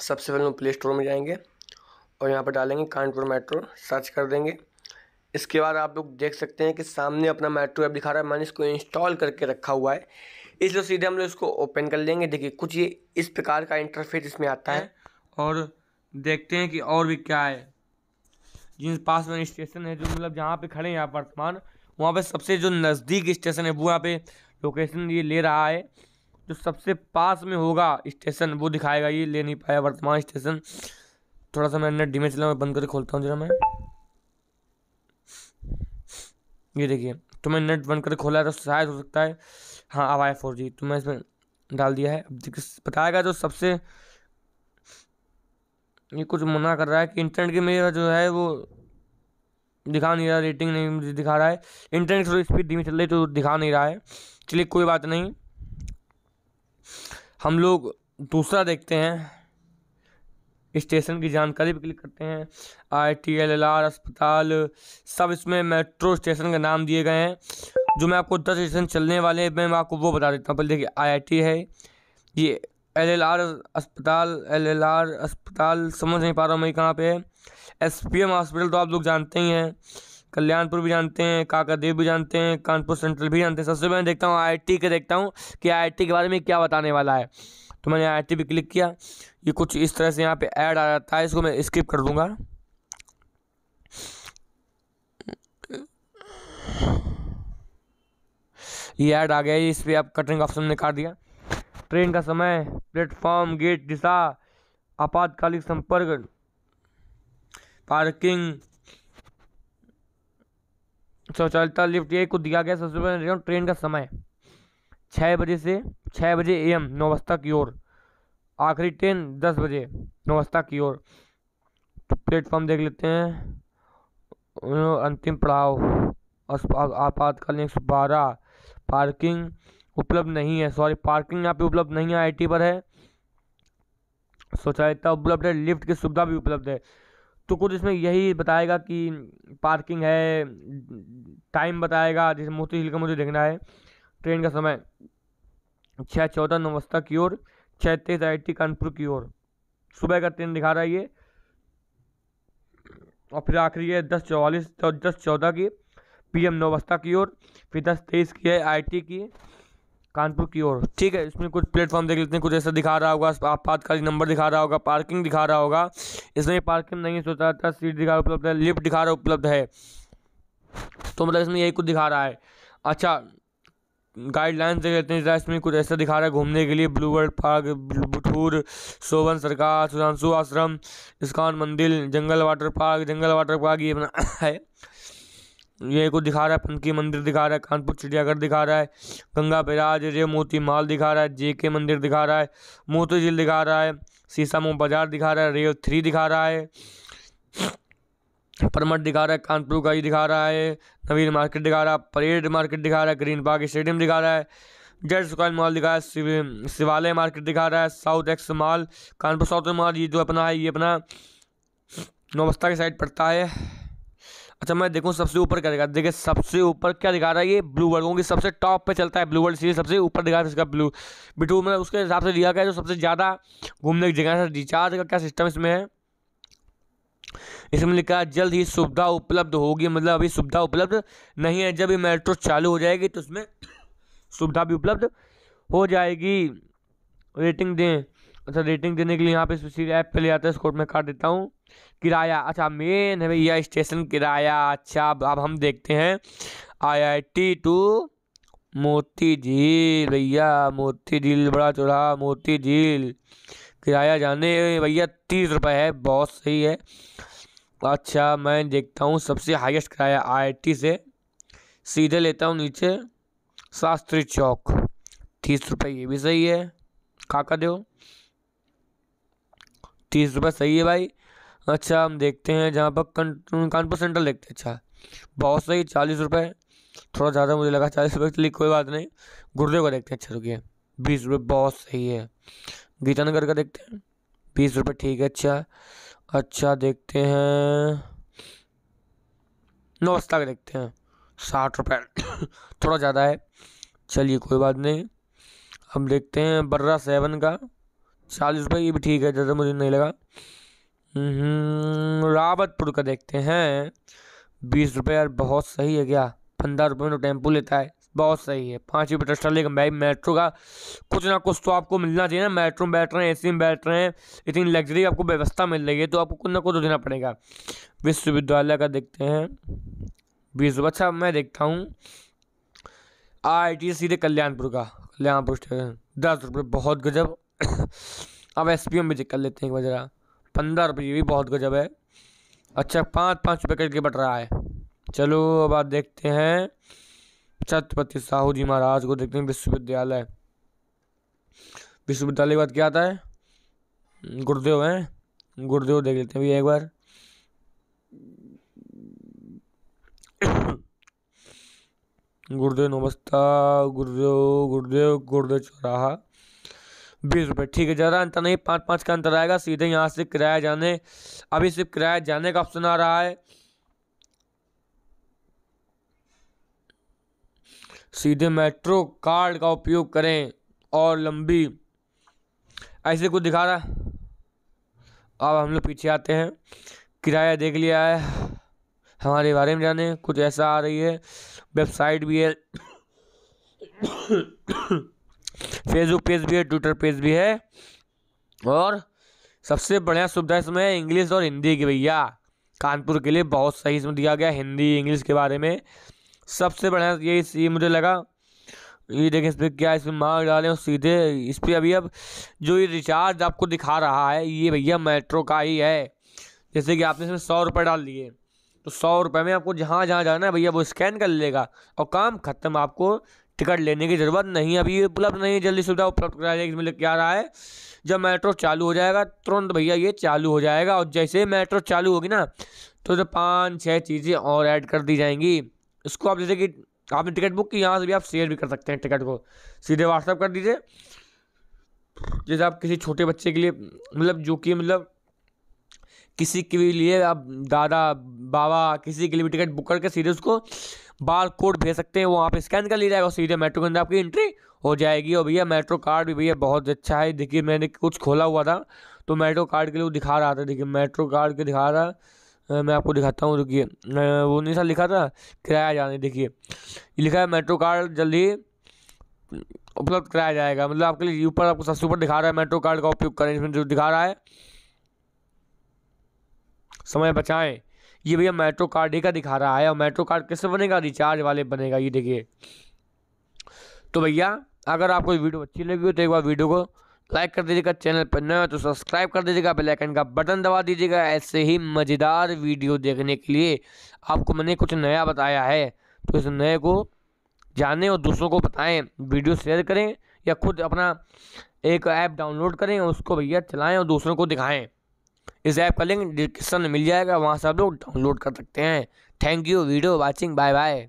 सबसे पहले हम प्ले स्टोर में जाएंगे और यहाँ पर डालेंगे कानपुर मेट्रो सर्च कर देंगे इसके बाद आप लोग देख सकते हैं कि सामने अपना मेट्रो ऐप दिखा रहा है मैंने इसको इंस्टॉल करके रखा हुआ है इसलिए सीधे हम लोग इसको ओपन कर लेंगे देखिए कुछ ये इस प्रकार का इंटरफेस इसमें आता है और देखते हैं कि और भी क्या है जिन पास में स्टेशन है जो मतलब जहाँ पे खड़े हैं आप वर्तमान वहाँ पे सबसे जो नज़दीक स्टेशन है वो यहाँ पे लोकेशन ये ले रहा है जो सबसे पास में होगा स्टेशन वो दिखाएगा ये ले नहीं पाया वर्तमान स्टेशन थोड़ा सा मैं नेट धीमे चला बंद करके खोलता हूँ जरा मैं ये देखिए तो मैं नेट बंद करके खोला है तो शायद हो सकता है हाँ अब आया फोर जी तो मैं इसमें डाल दिया है अब बताएगा जो सबसे ये कुछ मना कर रहा है कि इंटरनेट की मेरा जो है वो दिखा नहीं रहा रेटिंग नहीं दिखा रहा है इंटरनेट थोड़ी स्पीड धीमी चल रही तो दिखा नहीं रहा है चलिए कोई बात नहीं हम लोग दूसरा देखते हैं स्टेशन की जानकारी भी क्लिक करते हैं I T L L R अस्पताल सब इसमें मेट्रो स्टेशन के नाम दिए गए हैं जो मैं आपको दस स्टेशन चलने वाले हैं मैं आपको वो बता देता हूँ पहले देखिए आई आई टी है ये एल एल आर अस्पताल एल एल आर अस्पताल समझ नहीं पा रहा हूँ मैं कहाँ पे है एस पी एम हॉस्पिटल तो आप लोग जानते ही हैं कल्याणपुर भी जानते हैं काकादेव भी जानते हैं कानपुर सेंट्रल भी जानते हैं सबसे पहले देखता हूँ आई के देखता हूँ कि आई के बारे में क्या बताने वाला है तो मैंने आई पे क्लिक किया ये कुछ इस तरह से यहाँ पे ऐड आ जाता है इसको मैं स्किप कर दूँगा ये ऐड आ गया इस पर आप कटिंग ऑप्शन निकाल दिया ट्रेन का समय प्लेटफॉर्म गेट दिशा आपातकालिक संपर्क पार्किंग स्वचालता लिफ्ट ये कुछ दिया गया सबसे पहले ट्रेन का समय छः बजे से छः बजे एम नौवस्था की ओर आखिरी ट्रेन दस बजे नौवस्था की ओर तो प्लेटफॉर्म देख लेते हैं अंतिम पड़ाव आपातकालीन एक सौ बारह पार्किंग उपलब्ध नहीं है सॉरी पार्किंग यहाँ पे उपलब्ध नहीं है आईटी पर है शौचालयता उपलब्ध है लिफ्ट की सुविधा भी उपलब्ध है तो कुछ इसमें यही बताएगा कि पार्किंग है टाइम बताएगा जैसे मोती हिल का मुझे देखना है ट्रेन का समय छः चौदह नवस्ता की ओर छः तेईस आई टी कानपुर की ओर सुबह का ट्रेन दिखा रहा है ये और फिर आखिरी है दस चौवालीस दस चौदह की पीएम नौबस्ता की ओर फिर दस तेईस की है टी की कानपुर की ओर ठीक है इसमें कुछ प्लेटफॉर्म देख लेते हैं कुछ ऐसा दिखा रहा होगा आपातकालीन नंबर दिखा रहा होगा पार्किंग दिखा रहा होगा इसमें पार्किंग नहीं सोचा था सीट दिखा उपलब्ध है लिफ्ट दिखा रहा उपलब्ध है तो मतलब इसमें यही कुछ दिखा रहा है अच्छा गाइडलाइंस देख लेते हैं इसमें कुछ ऐसा दिखा रहा है घूमने के लिए blue world park Bithoor Sovan Sarkar Sudhanshu आश्रम इस्कॉन मंदिर jungle water park jungle water park ये अपना है ये को दिखा रहा है फनकी मंदिर दिखा रहा है कानपुर चिड़ियाघर दिखा रहा है गंगा बिराज रे मोती माल दिखा रहा है जे के मंदिर दिखा रहा है मोती झील दिखा रहा है सीसा मोह बाजार दिखा रहा है रेव थ्री दिखा रहा है परमट दिखा रहा है कानपुर का ही दिखा रहा है नवीन मार्केट दिखा रहा है परेड मार्केट दिखा रहा है ग्रीन पार्क स्टेडियम दिखा रहा है जेड स्क्वायर मॉल दिखा रहा है शिवालय मार्केट दिखा रहा है south ex mall Kanpur south mall ये जो अपना है ये अपना नौबस्ता के साइड पड़ता है अच्छा मैं देखूँ सबसे ऊपर क्या दिखा देखिए सबसे ऊपर क्या दिखा रहा है ये ब्लू वर्ल्ड क्योंकि सबसे टॉप पे चलता है ब्लू वर्ल्ड सीरीज सबसे ऊपर दिखा रहा है इसका ब्लू बिटू मतलब उसके हिसाब से लिया गया जो सबसे ज़्यादा घूमने की जगह है रिचार्ज का क्या सिस्टम इसमें है इसमें लिखा है जल्द ही सुविधा उपलब्ध होगी मतलब अभी सुविधा उपलब्ध नहीं है जब ये मेट्रो चालू हो जाएगी तो उसमें सुविधा भी उपलब्ध हो जाएगी रेटिंग दें अच्छा रेटिंग देने के लिए यहाँ पे सुशील ऐप पे ले आता है इसको मैं काट देता हूँ किराया अच्छा मेन है भैया स्टेशन किराया अच्छा अब अब हम देखते हैं आईआईटी टू मोती झील भैया मोती झील बड़ा चौड़ा मोती झील किराया जाने भैया तीस रुपये है बहुत सही है अच्छा मैं देखता हूँ सबसे हाइस्ट किराया आई से सीधे लेता हूँ नीचे शास्त्री चौक तीस रुपये ये भी सही है काका दो तीस रुपये सही है भाई अच्छा हम देखते हैं जहाँ पर कानपुर सेंट्रल देखते हैं अच्छा बहुत सही चालीस रुपये थोड़ा ज़्यादा मुझे लगा चालीस रुपये चलिए कोई बात नहीं गुरुदेव का देखते हैं अच्छा रुकिए बीस रुपये बहुत सही है गीतानगर का देखते हैं बीस रुपये ठीक है अच्छा अच्छा देखते हैं नौस्ता का देखते हैं साठ रुपये थोड़ा ज़्यादा है चलिए कोई बात नहीं हम देखते हैं बर्रा सेवन का चालीस रुपये ये भी ठीक है ज़्यादा मुझे नहीं लगा हम्म, रावतपुर का देखते हैं बीस रुपये यार बहुत सही है क्या पंद्रह रुपये में तो टेम्पू लेता है बहुत सही है पाँच रुपये ट्रस्टर लेकिन भाई मेट्रो का कुछ ना कुछ तो आपको मिलना चाहिए ना मेट्रो में बैठ रहे हैं ए सी में बैठ रहे हैं इतनी लग्जरी आपको व्यवस्था मिल रही है तो आपको कुछ ना कुछ तो देना पड़ेगा विश्वविद्यालय का देखते हैं बीस रुपये अच्छा मैं देखता हूँ आई टी सीधे कल्याणपुर का कल्याणपुर स्टेशन दस रुपये बहुत गजब अब एस पी एम भी चेक कर लेते हैं एक बार ज़रा पंद्रह रुपये भी बहुत गजब है अच्छा पाँच पाँच रुपये करके बट रहा है चलो अब आप देखते हैं छत्रपति साहू जी महाराज को देखते हैं विश्वविद्यालय विश्वविद्यालय के बाद क्या आता है गुरुदेव हैं गुरुदेव देख लेते हैं भैया एक बार गुरुदेव नमस्ता गुरुदेव गुरुदेव गुरुदेव चौराहा बीस रुपये ठीक है ज़्यादा अंतर नहीं पाँच पाँच का अंतर आएगा सीधे यहाँ से किराया जाने अभी सिर्फ किराया जाने का ऑप्शन आ रहा है सीधे मेट्रो कार्ड का उपयोग करें और लंबी ऐसे कुछ दिखा रहा है अब हम लोग पीछे आते हैं किराया देख लिया है हमारे बारे में जाने कुछ ऐसा आ रही है वेबसाइट भी है फेसबुक पेज भी है ट्विटर पेज भी है और सबसे बढ़िया सुविधा इसमें है इंग्लिश और हिंदी की भैया कानपुर के लिए बहुत सही इसमें दिया गया हिंदी इंग्लिश के बारे में सबसे बढ़िया ये ये मुझे लगा ये देखें इस पर क्या इसमें मार डालें और सीधे इस पर अभी अब जो ये रिचार्ज आपको दिखा रहा है ये भैया मेट्रो का ही है जैसे कि आपने इसमें सौ रुपये डाल दिए तो सौ रुपये में आपको जहाँ जहाँ जाना है भैया वो स्कैन कर लेगा और काम ख़त्म आपको टिकट लेने की ज़रूरत नहीं अभी ये उपलब्ध नहीं है जल्दी सुविधा उपलब्ध कराया जाएगी इसमें क्या रहा है जब मेट्रो चालू हो जाएगा तुरंत भैया ये चालू हो जाएगा और जैसे मेट्रो चालू होगी ना तो जो पाँच छः चीज़ें और ऐड कर दी जाएंगी इसको आप जैसे कि आपने टिकट बुक की यहाँ से भी आप शेयर भी कर सकते हैं टिकट को सीधे व्हाट्सअप कर दीजिए जैसे आप किसी छोटे बच्चे के लिए मतलब जो कि मतलब किसी के लिए आप दादा बाबा किसी के लिए भी टिकट बुक करके सीधे उसको बार कोड भेज सकते हैं वो वहाँ पे स्कैन कर लिया जाएगा और सीधे मेट्रो के अंदर आपकी एंट्री हो जाएगी और भैया मेट्रो कार्ड भी भैया बहुत अच्छा है देखिए मैंने कुछ खोला हुआ था तो मेट्रो कार्ड के लिए वो दिखा रहा था देखिए मेट्रो कार्ड के दिखा रहा मैं आपको दिखाता हूँ देखिए वो नहीं सर लिखा था किराया जाने देखिए लिखा है मेट्रो कार्ड जल्दी उपलब्ध कराया जाएगा मतलब आपके लिए ऊपर आपको सबसे ऊपर दिखा रहा है मेट्रो कार्ड का उपयोग करें इसमें जो दिखा रहा है समय बचाएं ये भैया मेट्रो कार्ड का दिखा रहा है और मेट्रो कार्ड किससे बनेगा रिचार्ज वाले बनेगा ये देखिए तो भैया अगर आपको वीडियो अच्छी लगी हो तो एक बार वीडियो को लाइक कर दीजिएगा चैनल पर नया हो तो सब्सक्राइब कर दीजिएगा बेल आइकन का बटन दबा दीजिएगा ऐसे ही मज़ेदार वीडियो देखने के लिए आपको मैंने कुछ नया बताया है तो इस नए को जानें और दूसरों को बताएं वीडियो शेयर करें या खुद अपना एक ऐप डाउनलोड करें और उसको भैया चलाएं और दूसरों को दिखाएं इस ऐप का लिंक डिस्क्रिप्शन में मिल जाएगा वहाँ से आप लोग डाउनलोड कर सकते हैं thank you video watching bye bye